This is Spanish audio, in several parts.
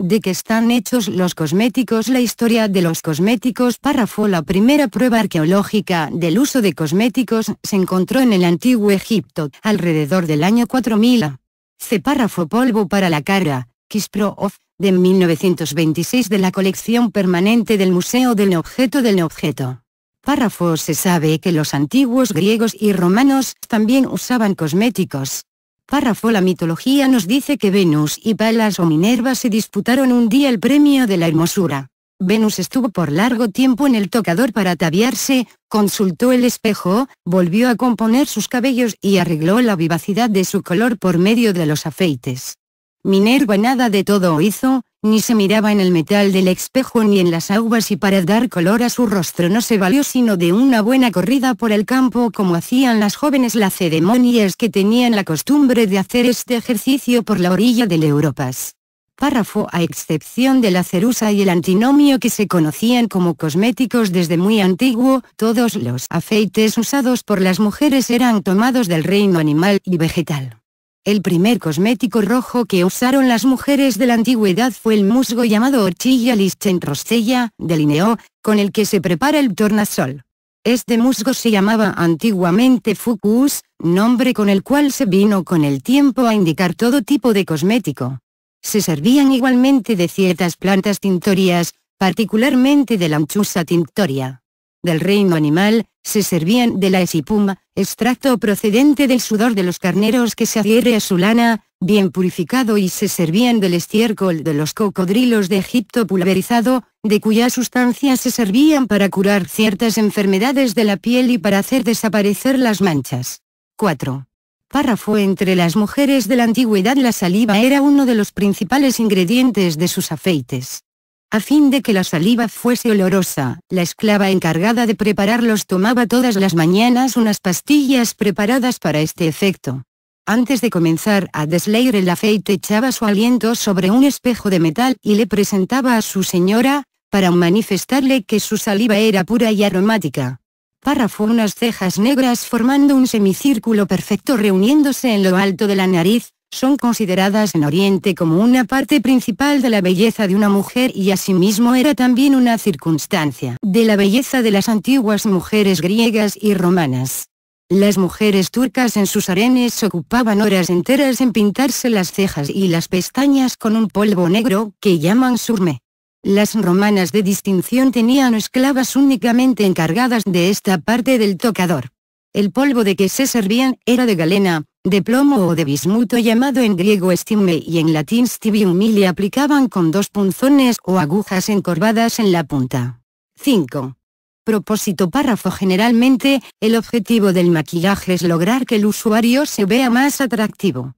de que están hechos los cosméticos. La historia de los cosméticos párrafo La primera prueba arqueológica del uso de cosméticos se encontró en el antiguo Egipto, alrededor del año 4000 C. Párrafo Polvo para la cara, Kispro de 1926 de la colección permanente del Museo del Objeto del Objeto. Párrafo Se sabe que los antiguos griegos y romanos también usaban cosméticos párrafo La mitología nos dice que Venus y Palas o Minerva se disputaron un día el premio de la hermosura. Venus estuvo por largo tiempo en el tocador para ataviarse, consultó el espejo, volvió a componer sus cabellos y arregló la vivacidad de su color por medio de los afeites. Minerva nada de todo hizo, ni se miraba en el metal del espejo ni en las aguas y para dar color a su rostro no se valió sino de una buena corrida por el campo como hacían las jóvenes lacedemonias que tenían la costumbre de hacer este ejercicio por la orilla del Europas. Párrafo a excepción de la cerusa y el antinomio que se conocían como cosméticos desde muy antiguo, todos los aceites usados por las mujeres eran tomados del reino animal y vegetal. El primer cosmético rojo que usaron las mujeres de la antigüedad fue el musgo llamado Orchilla Rostella, delineó, con el que se prepara el tornasol. Este musgo se llamaba antiguamente fucus, nombre con el cual se vino con el tiempo a indicar todo tipo de cosmético. Se servían igualmente de ciertas plantas tintorias, particularmente de la anchusa tintoria del reino animal, se servían de la esipuma, extracto procedente del sudor de los carneros que se adhiere a su lana, bien purificado y se servían del estiércol de los cocodrilos de Egipto pulverizado, de cuya sustancia se servían para curar ciertas enfermedades de la piel y para hacer desaparecer las manchas. 4. Párrafo Entre las mujeres de la antigüedad la saliva era uno de los principales ingredientes de sus afeites a fin de que la saliva fuese olorosa. La esclava encargada de prepararlos tomaba todas las mañanas unas pastillas preparadas para este efecto. Antes de comenzar a desleir el aceite echaba su aliento sobre un espejo de metal y le presentaba a su señora, para manifestarle que su saliva era pura y aromática. Párrafo unas cejas negras formando un semicírculo perfecto reuniéndose en lo alto de la nariz, son consideradas en Oriente como una parte principal de la belleza de una mujer y asimismo era también una circunstancia de la belleza de las antiguas mujeres griegas y romanas. Las mujeres turcas en sus arenes ocupaban horas enteras en pintarse las cejas y las pestañas con un polvo negro, que llaman surme. Las romanas de distinción tenían esclavas únicamente encargadas de esta parte del tocador. El polvo de que se servían era de galena, de plomo o de bismuto llamado en griego estime y en latín stibium y aplicaban con dos punzones o agujas encorvadas en la punta. 5. Propósito párrafo Generalmente, el objetivo del maquillaje es lograr que el usuario se vea más atractivo.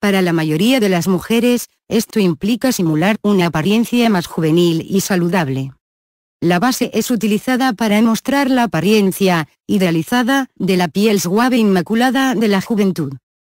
Para la mayoría de las mujeres, esto implica simular una apariencia más juvenil y saludable. La base es utilizada para mostrar la apariencia, idealizada, de la piel suave inmaculada de la juventud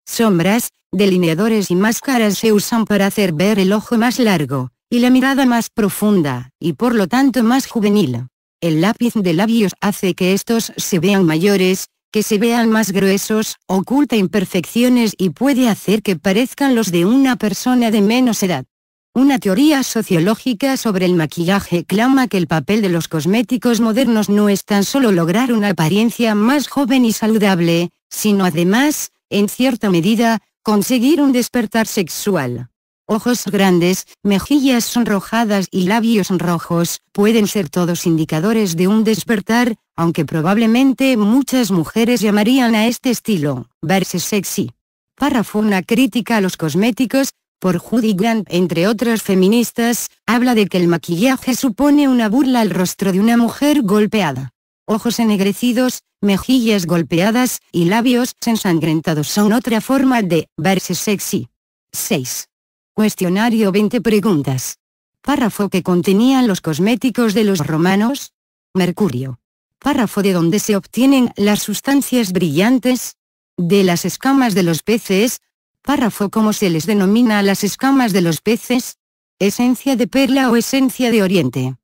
sombras, delineadores y máscaras se usan para hacer ver el ojo más largo, y la mirada más profunda, y por lo tanto más juvenil. El lápiz de labios hace que estos se vean mayores, que se vean más gruesos, oculta imperfecciones y puede hacer que parezcan los de una persona de menos edad. Una teoría sociológica sobre el maquillaje clama que el papel de los cosméticos modernos no es tan solo lograr una apariencia más joven y saludable, sino además, en cierta medida, conseguir un despertar sexual. Ojos grandes, mejillas sonrojadas y labios rojos, pueden ser todos indicadores de un despertar, aunque probablemente muchas mujeres llamarían a este estilo, verse sexy. Párrafo Una crítica a los cosméticos, por Judy Grant entre otras feministas, habla de que el maquillaje supone una burla al rostro de una mujer golpeada ojos ennegrecidos, mejillas golpeadas y labios ensangrentados son otra forma de verse sexy. 6. Cuestionario 20 preguntas. Párrafo que contenían los cosméticos de los romanos. Mercurio. Párrafo de donde se obtienen las sustancias brillantes. De las escamas de los peces. Párrafo cómo se les denomina a las escamas de los peces. Esencia de perla o esencia de oriente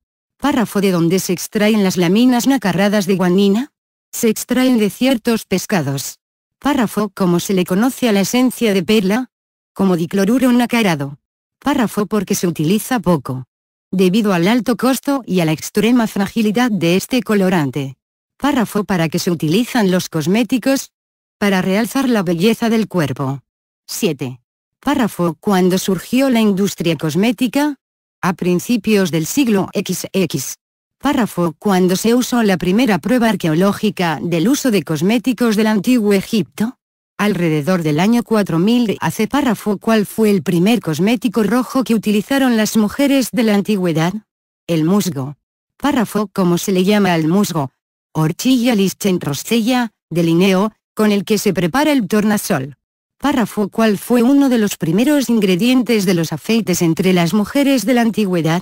párrafo de donde se extraen las laminas nacarradas de guanina? Se extraen de ciertos pescados. Párrafo como se le conoce a la esencia de perla, como dicloruro nacarado. Párrafo porque se utiliza poco. Debido al alto costo y a la extrema fragilidad de este colorante. Párrafo para que se utilizan los cosméticos, para realzar la belleza del cuerpo. 7. Párrafo Cuando surgió la industria cosmética, a principios del siglo XX. Párrafo cuando se usó la primera prueba arqueológica del uso de cosméticos del antiguo Egipto. Alrededor del año 4000 hace párrafo cuál fue el primer cosmético rojo que utilizaron las mujeres de la antigüedad. El musgo. Párrafo como se le llama al musgo. Orchilla lischenrosella, de Linneo, con el que se prepara el tornasol párrafo cuál fue uno de los primeros ingredientes de los aceites entre las mujeres de la antigüedad.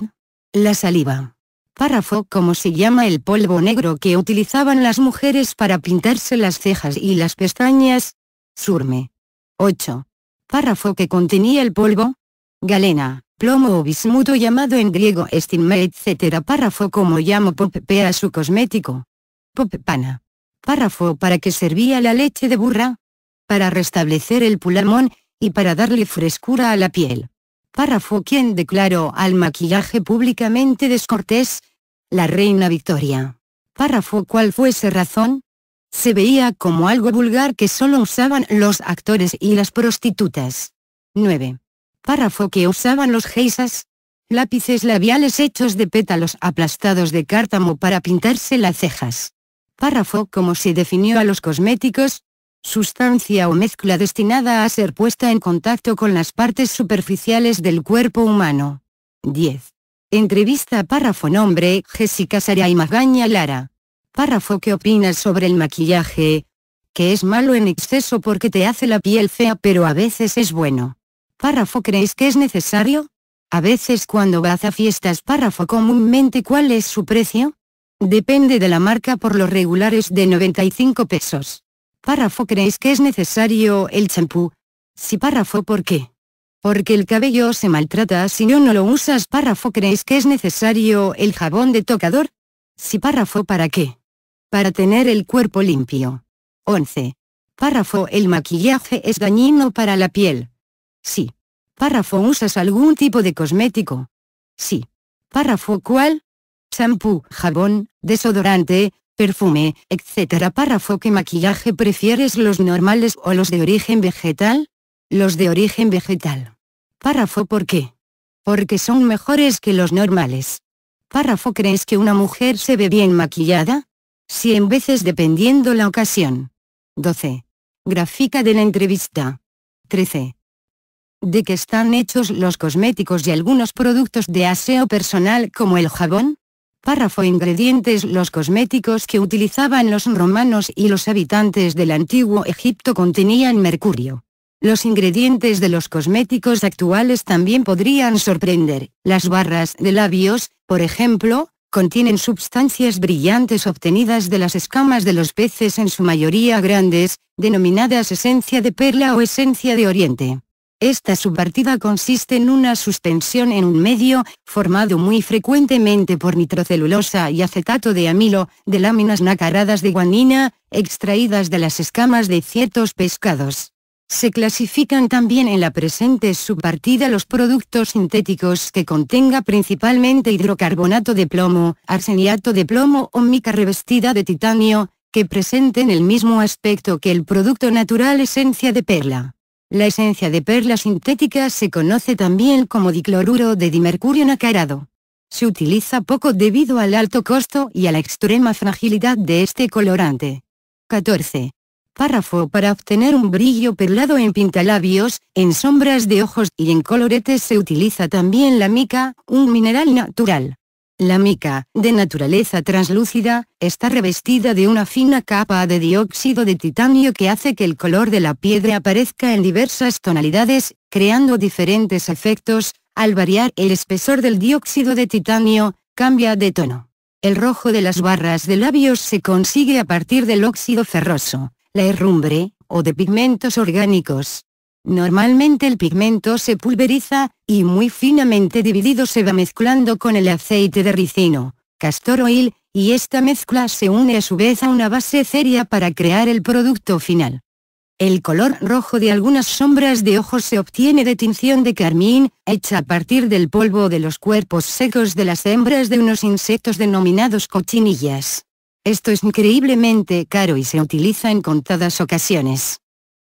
La saliva. Párrafo como se llama el polvo negro que utilizaban las mujeres para pintarse las cejas y las pestañas. Surme. 8. Párrafo que contenía el polvo. Galena, plomo o bismuto llamado en griego estigma etc. Párrafo como llamo a su cosmético. Poppana. Párrafo para que servía la leche de burra para restablecer el pulamón y para darle frescura a la piel. Párrafo quien declaró al maquillaje públicamente descortés, la reina Victoria. Párrafo cuál fuese razón, se veía como algo vulgar que solo usaban los actores y las prostitutas. 9. Párrafo que usaban los geisas. Lápices labiales hechos de pétalos aplastados de cártamo para pintarse las cejas. Párrafo como se definió a los cosméticos, sustancia o mezcla destinada a ser puesta en contacto con las partes superficiales del cuerpo humano. 10. Entrevista párrafo nombre Jessica Saria y Magaña Lara. Párrafo ¿Qué opinas sobre el maquillaje? Que es malo en exceso porque te hace la piel fea pero a veces es bueno. Párrafo ¿Crees que es necesario? A veces cuando vas a fiestas párrafo comúnmente ¿cuál es su precio? Depende de la marca por los regulares de 95 pesos. Párrafo ¿Creéis que es necesario el champú? Si párrafo ¿por qué? Porque el cabello se maltrata si no no lo usas. Párrafo ¿Crees que es necesario el jabón de tocador? Si párrafo ¿para qué? Para tener el cuerpo limpio. 11. Párrafo El maquillaje es dañino para la piel. Sí. Párrafo ¿Usas algún tipo de cosmético? Sí. Párrafo ¿Cuál? Champú, jabón, desodorante, perfume, etc. Párrafo que maquillaje prefieres los normales o los de origen vegetal? Los de origen vegetal. Párrafo ¿Por qué? Porque son mejores que los normales. Párrafo ¿Crees que una mujer se ve bien maquillada? Si en veces dependiendo la ocasión. 12. Gráfica de la entrevista. 13. ¿De qué están hechos los cosméticos y algunos productos de aseo personal como el jabón? párrafo ingredientes los cosméticos que utilizaban los romanos y los habitantes del antiguo Egipto contenían mercurio. Los ingredientes de los cosméticos actuales también podrían sorprender, las barras de labios, por ejemplo, contienen sustancias brillantes obtenidas de las escamas de los peces en su mayoría grandes, denominadas esencia de perla o esencia de oriente. Esta subpartida consiste en una suspensión en un medio, formado muy frecuentemente por nitrocelulosa y acetato de amilo, de láminas nacaradas de guanina, extraídas de las escamas de ciertos pescados. Se clasifican también en la presente subpartida los productos sintéticos que contenga principalmente hidrocarbonato de plomo, arseniato de plomo o mica revestida de titanio, que presenten el mismo aspecto que el producto natural esencia de perla. La esencia de perlas sintéticas se conoce también como dicloruro de dimercurio nacarado. Se utiliza poco debido al alto costo y a la extrema fragilidad de este colorante. 14. Párrafo para obtener un brillo perlado en pintalabios, en sombras de ojos y en coloretes se utiliza también la mica, un mineral natural. La mica, de naturaleza translúcida, está revestida de una fina capa de dióxido de titanio que hace que el color de la piedra aparezca en diversas tonalidades, creando diferentes efectos, al variar el espesor del dióxido de titanio, cambia de tono. El rojo de las barras de labios se consigue a partir del óxido ferroso, la herrumbre, o de pigmentos orgánicos, Normalmente el pigmento se pulveriza, y muy finamente dividido se va mezclando con el aceite de ricino, castor oil, y esta mezcla se une a su vez a una base seria para crear el producto final. El color rojo de algunas sombras de ojos se obtiene de tinción de carmín, hecha a partir del polvo de los cuerpos secos de las hembras de unos insectos denominados cochinillas. Esto es increíblemente caro y se utiliza en contadas ocasiones.